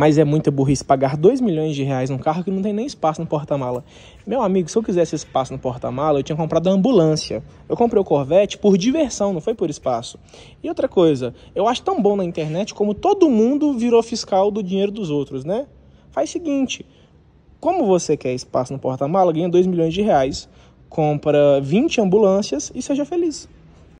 Mas é muita burrice pagar 2 milhões de reais num carro que não tem nem espaço no porta-mala. Meu amigo, se eu quisesse espaço no porta-mala, eu tinha comprado a ambulância. Eu comprei o Corvette por diversão, não foi por espaço. E outra coisa, eu acho tão bom na internet como todo mundo virou fiscal do dinheiro dos outros, né? Faz o seguinte, como você quer espaço no porta-mala, ganha 2 milhões de reais, compra 20 ambulâncias e seja feliz.